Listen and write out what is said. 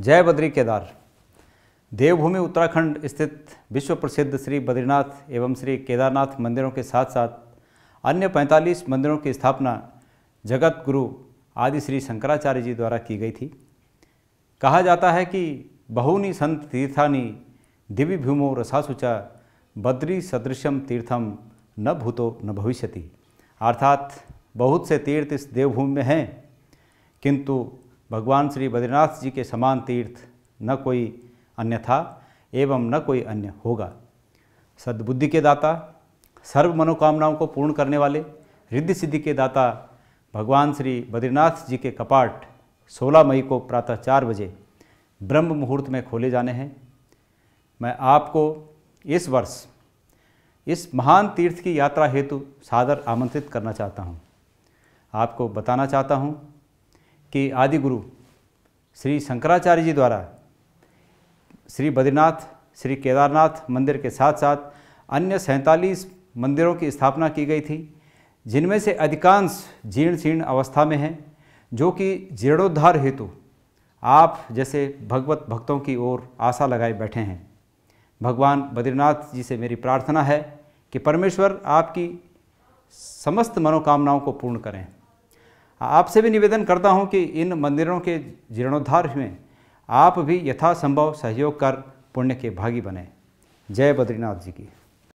जय बद्री केदार देवभूमि उत्तराखंड स्थित विश्व प्रसिद्ध श्री बद्रीनाथ एवं श्री केदारनाथ मंदिरों के साथ साथ अन्य 45 मंदिरों की स्थापना जगत गुरु आदि श्री शंकराचार्य जी द्वारा की गई थी कहा जाता है कि बहुनी संत तीर्थानी दिव्य भूमो रसासुचा बद्री सदृशम तीर्थम न भूतो न भविष्यति अर्थात बहुत से तीर्थ इस देवभूमि में हैं किंतु भगवान श्री बद्रीनाथ जी के समान तीर्थ न कोई अन्य था एवं न कोई अन्य होगा सद्बुद्धि के दाता सर्व मनोकामनाओं को पूर्ण करने वाले रिद्धि सिद्धि के दाता भगवान श्री बद्रीनाथ जी के कपाट 16 मई को प्रातः चार बजे ब्रह्म मुहूर्त में खोले जाने हैं मैं आपको इस वर्ष इस महान तीर्थ की यात्रा हेतु सादर आमंत्रित करना चाहता हूँ आपको बताना चाहता हूँ के आदि गुरु श्री शंकराचार्य जी द्वारा श्री बद्रीनाथ श्री केदारनाथ मंदिर के साथ साथ अन्य सैंतालीस मंदिरों की स्थापना की गई थी जिनमें से अधिकांश जीर्ण शीर्ण अवस्था में हैं जो कि जीर्णोद्धार हेतु आप जैसे भगवत भक्तों की ओर आशा लगाए बैठे हैं भगवान बद्रीनाथ जी से मेरी प्रार्थना है कि परमेश्वर आपकी समस्त मनोकामनाओं को पूर्ण करें आपसे भी निवेदन करता हूं कि इन मंदिरों के जीर्णोद्धार में आप भी यथासंभव सहयोग कर पुण्य के भागी बने जय बद्रीनाथ जी की